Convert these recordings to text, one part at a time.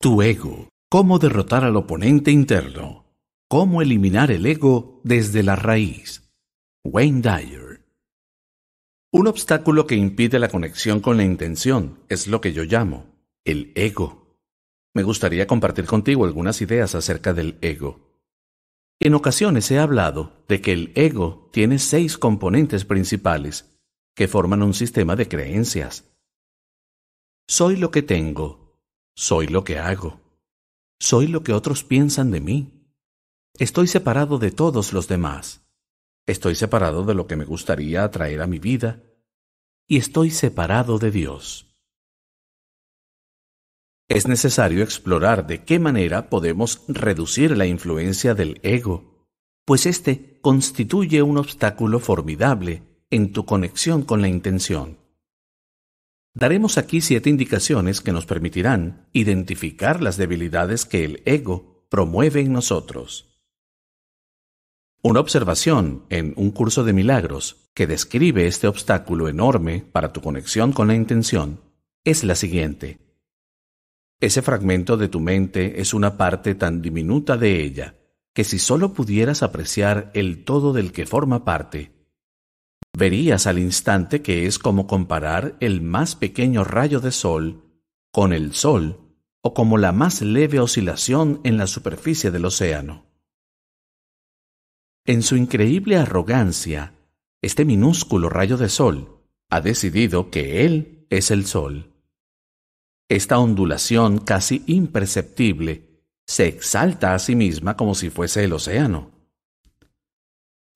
Tu ego. Cómo derrotar al oponente interno. Cómo eliminar el ego desde la raíz. Wayne Dyer. Un obstáculo que impide la conexión con la intención es lo que yo llamo el ego. Me gustaría compartir contigo algunas ideas acerca del ego. En ocasiones he hablado de que el ego tiene seis componentes principales que forman un sistema de creencias. Soy lo que tengo, soy lo que hago. Soy lo que otros piensan de mí. Estoy separado de todos los demás. Estoy separado de lo que me gustaría atraer a mi vida. Y estoy separado de Dios. Es necesario explorar de qué manera podemos reducir la influencia del ego, pues éste constituye un obstáculo formidable en tu conexión con la intención. Daremos aquí siete indicaciones que nos permitirán identificar las debilidades que el ego promueve en nosotros. Una observación en un curso de milagros que describe este obstáculo enorme para tu conexión con la intención es la siguiente. Ese fragmento de tu mente es una parte tan diminuta de ella que si solo pudieras apreciar el todo del que forma parte, verías al instante que es como comparar el más pequeño rayo de sol con el sol o como la más leve oscilación en la superficie del océano. En su increíble arrogancia, este minúsculo rayo de sol ha decidido que él es el sol. Esta ondulación casi imperceptible se exalta a sí misma como si fuese el océano.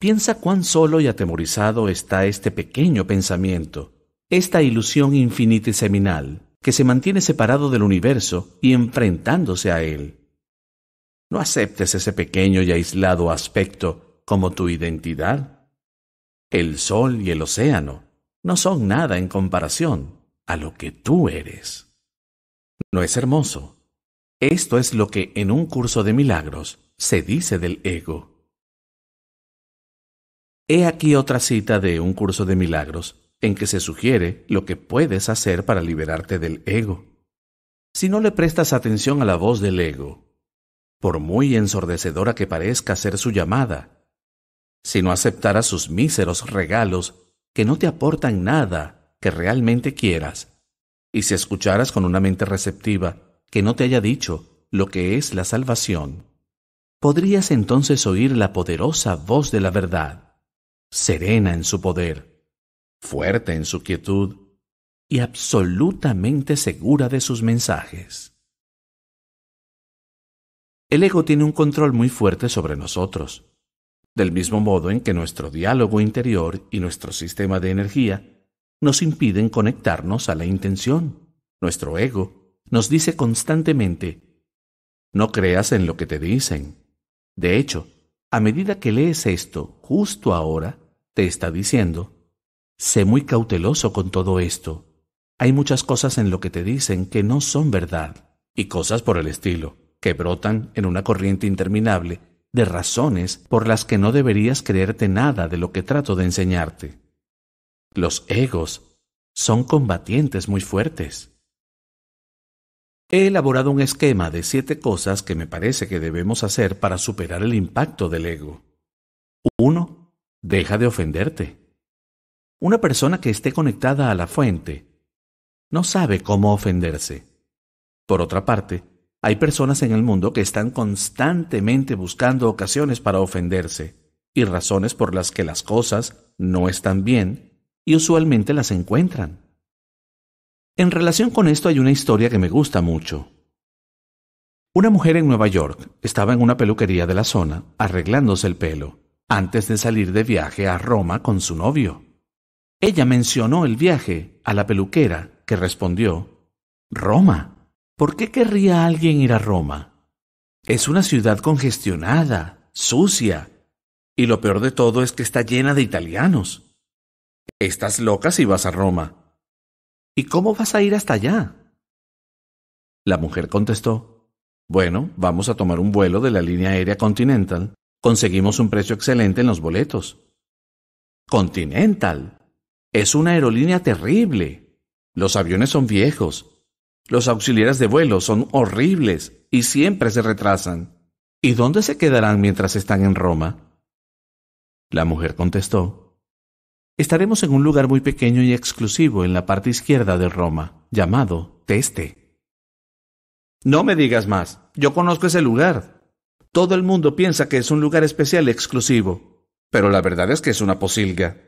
Piensa cuán solo y atemorizado está este pequeño pensamiento, esta ilusión infinitesimal que se mantiene separado del universo y enfrentándose a él. No aceptes ese pequeño y aislado aspecto como tu identidad. El sol y el océano no son nada en comparación a lo que tú eres. ¿No es hermoso? Esto es lo que en un curso de milagros se dice del ego. He aquí otra cita de un curso de milagros en que se sugiere lo que puedes hacer para liberarte del ego. Si no le prestas atención a la voz del ego, por muy ensordecedora que parezca ser su llamada, si no aceptaras sus míseros regalos que no te aportan nada que realmente quieras, y si escucharas con una mente receptiva que no te haya dicho lo que es la salvación, podrías entonces oír la poderosa voz de la verdad serena en su poder, fuerte en su quietud y absolutamente segura de sus mensajes. El ego tiene un control muy fuerte sobre nosotros, del mismo modo en que nuestro diálogo interior y nuestro sistema de energía nos impiden conectarnos a la intención. Nuestro ego nos dice constantemente, no creas en lo que te dicen. De hecho, a medida que lees esto justo ahora, te está diciendo, sé muy cauteloso con todo esto. Hay muchas cosas en lo que te dicen que no son verdad, y cosas por el estilo, que brotan en una corriente interminable de razones por las que no deberías creerte nada de lo que trato de enseñarte. Los egos son combatientes muy fuertes. He elaborado un esquema de siete cosas que me parece que debemos hacer para superar el impacto del ego. Deja de ofenderte. Una persona que esté conectada a la fuente no sabe cómo ofenderse. Por otra parte, hay personas en el mundo que están constantemente buscando ocasiones para ofenderse y razones por las que las cosas no están bien y usualmente las encuentran. En relación con esto hay una historia que me gusta mucho. Una mujer en Nueva York estaba en una peluquería de la zona arreglándose el pelo antes de salir de viaje a Roma con su novio. Ella mencionó el viaje a la peluquera, que respondió, Roma. ¿Por qué querría alguien ir a Roma? Es una ciudad congestionada, sucia, y lo peor de todo es que está llena de italianos. Estás loca si vas a Roma. ¿Y cómo vas a ir hasta allá? La mujer contestó, Bueno, vamos a tomar un vuelo de la línea aérea Continental conseguimos un precio excelente en los boletos. Continental. Es una aerolínea terrible. Los aviones son viejos. Los auxiliares de vuelo son horribles y siempre se retrasan. ¿Y dónde se quedarán mientras están en Roma? La mujer contestó. Estaremos en un lugar muy pequeño y exclusivo en la parte izquierda de Roma, llamado Teste. No me digas más. Yo conozco ese lugar. Todo el mundo piensa que es un lugar especial y exclusivo, pero la verdad es que es una posilga.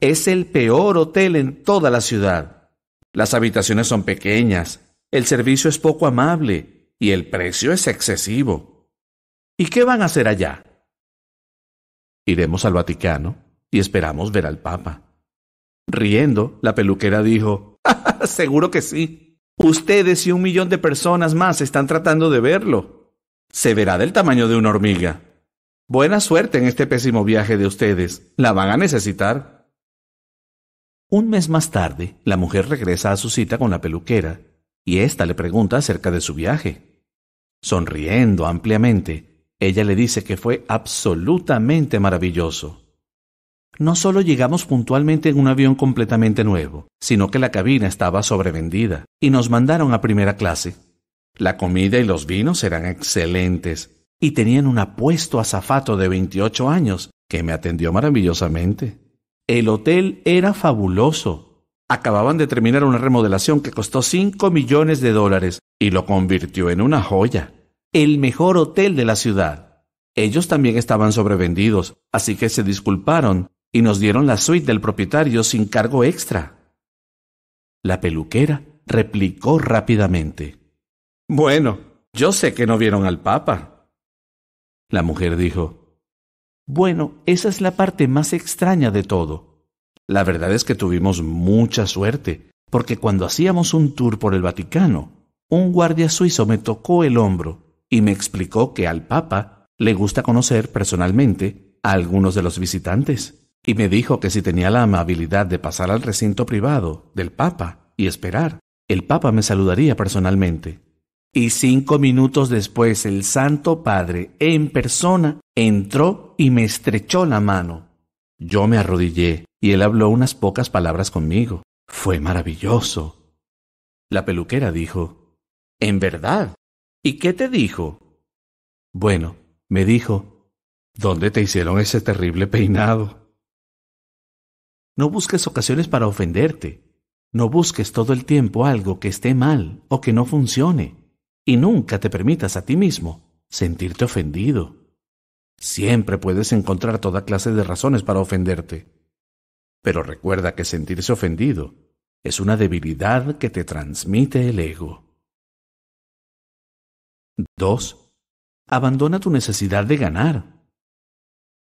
Es el peor hotel en toda la ciudad. Las habitaciones son pequeñas, el servicio es poco amable y el precio es excesivo. ¿Y qué van a hacer allá? Iremos al Vaticano y esperamos ver al Papa. Riendo, la peluquera dijo, Seguro que sí. Ustedes y un millón de personas más están tratando de verlo. Se verá del tamaño de una hormiga. Buena suerte en este pésimo viaje de ustedes. La van a necesitar. Un mes más tarde, la mujer regresa a su cita con la peluquera, y ésta le pregunta acerca de su viaje. Sonriendo ampliamente, ella le dice que fue absolutamente maravilloso. No solo llegamos puntualmente en un avión completamente nuevo, sino que la cabina estaba sobrevendida, y nos mandaron a primera clase. La comida y los vinos eran excelentes, y tenían un apuesto azafato de 28 años que me atendió maravillosamente. El hotel era fabuloso. Acababan de terminar una remodelación que costó 5 millones de dólares y lo convirtió en una joya. El mejor hotel de la ciudad. Ellos también estaban sobrevendidos, así que se disculparon y nos dieron la suite del propietario sin cargo extra. La peluquera replicó rápidamente. Bueno, yo sé que no vieron al Papa. La mujer dijo, Bueno, esa es la parte más extraña de todo. La verdad es que tuvimos mucha suerte, porque cuando hacíamos un tour por el Vaticano, un guardia suizo me tocó el hombro y me explicó que al Papa le gusta conocer personalmente a algunos de los visitantes, y me dijo que si tenía la amabilidad de pasar al recinto privado del Papa y esperar, el Papa me saludaría personalmente. Y cinco minutos después el Santo Padre, en persona, entró y me estrechó la mano. Yo me arrodillé y él habló unas pocas palabras conmigo. Fue maravilloso. La peluquera dijo, ¿En verdad? ¿Y qué te dijo? Bueno, me dijo, ¿dónde te hicieron ese terrible peinado? No busques ocasiones para ofenderte. No busques todo el tiempo algo que esté mal o que no funcione y nunca te permitas a ti mismo sentirte ofendido. Siempre puedes encontrar toda clase de razones para ofenderte. Pero recuerda que sentirse ofendido es una debilidad que te transmite el ego. 2. Abandona tu necesidad de ganar.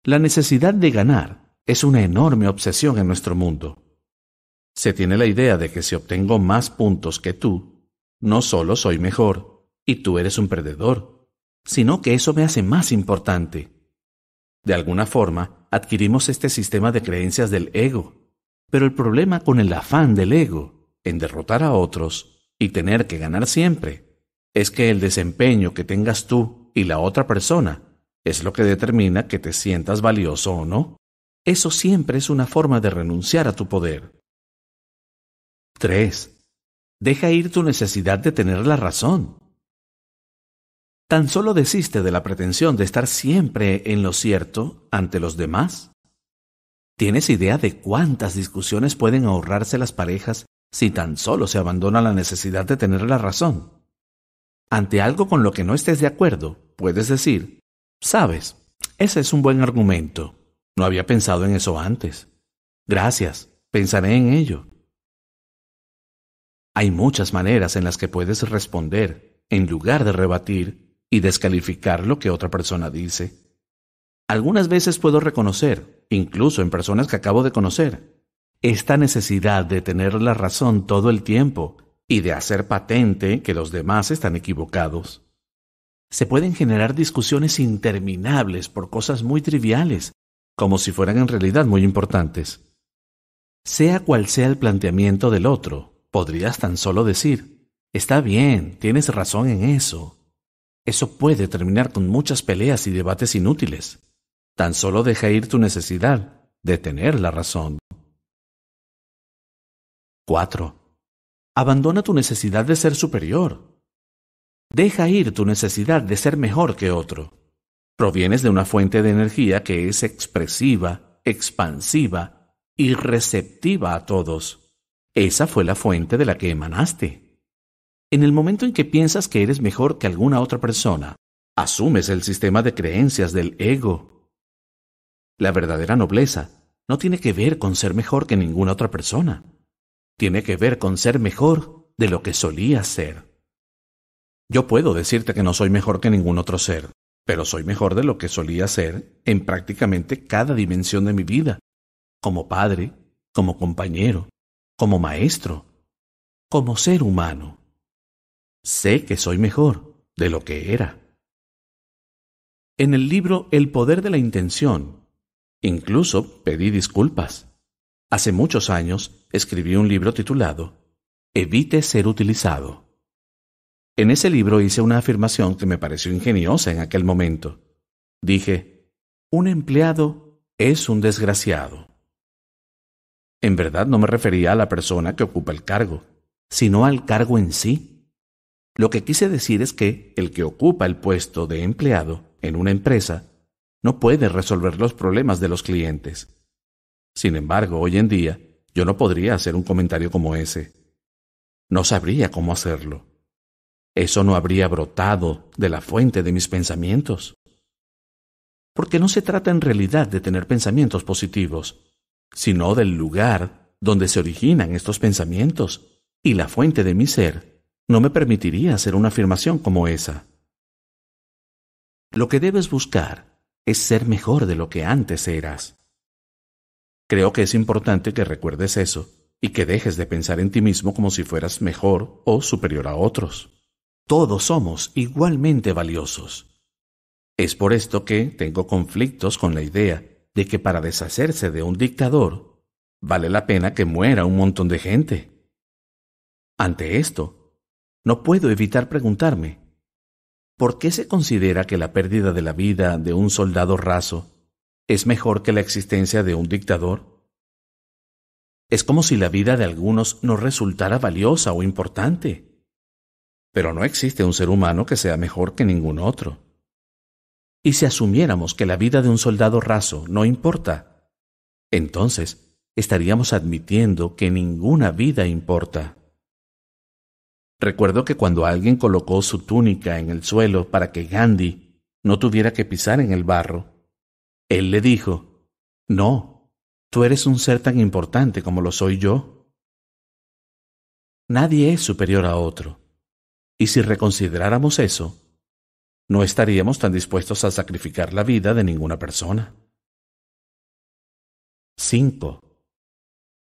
La necesidad de ganar es una enorme obsesión en nuestro mundo. Se tiene la idea de que si obtengo más puntos que tú, no solo soy mejor, y tú eres un perdedor, sino que eso me hace más importante. De alguna forma, adquirimos este sistema de creencias del ego, pero el problema con el afán del ego, en derrotar a otros y tener que ganar siempre, es que el desempeño que tengas tú y la otra persona es lo que determina que te sientas valioso o no. Eso siempre es una forma de renunciar a tu poder. 3. Deja ir tu necesidad de tener la razón tan solo desiste de la pretensión de estar siempre en lo cierto ante los demás? ¿Tienes idea de cuántas discusiones pueden ahorrarse las parejas si tan solo se abandona la necesidad de tener la razón? Ante algo con lo que no estés de acuerdo, puedes decir, sabes, ese es un buen argumento. No había pensado en eso antes. Gracias, pensaré en ello. Hay muchas maneras en las que puedes responder, en lugar de rebatir, y descalificar lo que otra persona dice. Algunas veces puedo reconocer, incluso en personas que acabo de conocer, esta necesidad de tener la razón todo el tiempo y de hacer patente que los demás están equivocados. Se pueden generar discusiones interminables por cosas muy triviales, como si fueran en realidad muy importantes. Sea cual sea el planteamiento del otro, podrías tan solo decir, está bien, tienes razón en eso, eso puede terminar con muchas peleas y debates inútiles. Tan solo deja ir tu necesidad de tener la razón. 4. Abandona tu necesidad de ser superior. Deja ir tu necesidad de ser mejor que otro. Provienes de una fuente de energía que es expresiva, expansiva y receptiva a todos. Esa fue la fuente de la que emanaste. En el momento en que piensas que eres mejor que alguna otra persona, asumes el sistema de creencias del ego. La verdadera nobleza no tiene que ver con ser mejor que ninguna otra persona. Tiene que ver con ser mejor de lo que solía ser. Yo puedo decirte que no soy mejor que ningún otro ser, pero soy mejor de lo que solía ser en prácticamente cada dimensión de mi vida, como padre, como compañero, como maestro, como ser humano. Sé que soy mejor de lo que era. En el libro El poder de la intención, incluso pedí disculpas. Hace muchos años escribí un libro titulado Evite ser utilizado. En ese libro hice una afirmación que me pareció ingeniosa en aquel momento. Dije, un empleado es un desgraciado. En verdad no me refería a la persona que ocupa el cargo, sino al cargo en sí. Lo que quise decir es que el que ocupa el puesto de empleado en una empresa no puede resolver los problemas de los clientes. Sin embargo, hoy en día, yo no podría hacer un comentario como ese. No sabría cómo hacerlo. Eso no habría brotado de la fuente de mis pensamientos. Porque no se trata en realidad de tener pensamientos positivos, sino del lugar donde se originan estos pensamientos y la fuente de mi ser no me permitiría hacer una afirmación como esa. Lo que debes buscar es ser mejor de lo que antes eras. Creo que es importante que recuerdes eso y que dejes de pensar en ti mismo como si fueras mejor o superior a otros. Todos somos igualmente valiosos. Es por esto que tengo conflictos con la idea de que para deshacerse de un dictador, vale la pena que muera un montón de gente. Ante esto, no puedo evitar preguntarme, ¿por qué se considera que la pérdida de la vida de un soldado raso es mejor que la existencia de un dictador? Es como si la vida de algunos no resultara valiosa o importante. Pero no existe un ser humano que sea mejor que ningún otro. Y si asumiéramos que la vida de un soldado raso no importa, entonces estaríamos admitiendo que ninguna vida importa. Recuerdo que cuando alguien colocó su túnica en el suelo para que Gandhi no tuviera que pisar en el barro, él le dijo, No, tú eres un ser tan importante como lo soy yo. Nadie es superior a otro. Y si reconsideráramos eso, no estaríamos tan dispuestos a sacrificar la vida de ninguna persona. 5.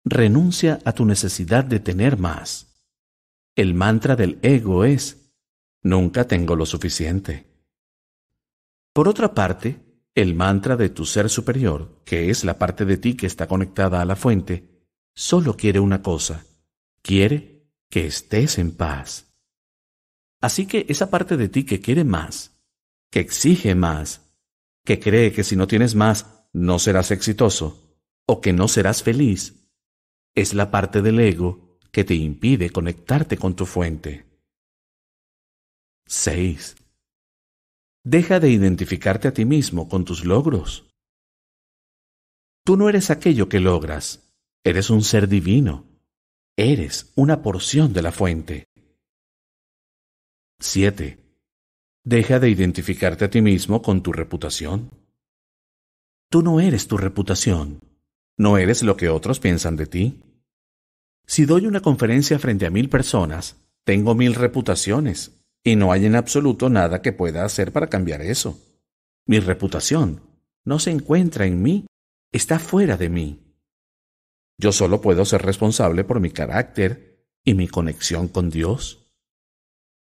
Renuncia a tu necesidad de tener más. El mantra del ego es, nunca tengo lo suficiente. Por otra parte, el mantra de tu ser superior, que es la parte de ti que está conectada a la fuente, solo quiere una cosa, quiere que estés en paz. Así que esa parte de ti que quiere más, que exige más, que cree que si no tienes más no serás exitoso o que no serás feliz, es la parte del ego que te impide conectarte con tu fuente. 6. Deja de identificarte a ti mismo con tus logros. Tú no eres aquello que logras, eres un ser divino, eres una porción de la fuente. 7. Deja de identificarte a ti mismo con tu reputación. Tú no eres tu reputación, no eres lo que otros piensan de ti. Si doy una conferencia frente a mil personas, tengo mil reputaciones y no hay en absoluto nada que pueda hacer para cambiar eso. Mi reputación no se encuentra en mí, está fuera de mí. Yo solo puedo ser responsable por mi carácter y mi conexión con Dios.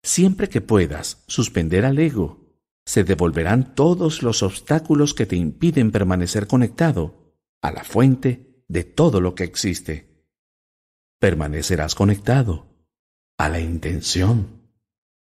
Siempre que puedas suspender al ego, se devolverán todos los obstáculos que te impiden permanecer conectado a la fuente de todo lo que existe permanecerás conectado a la intención.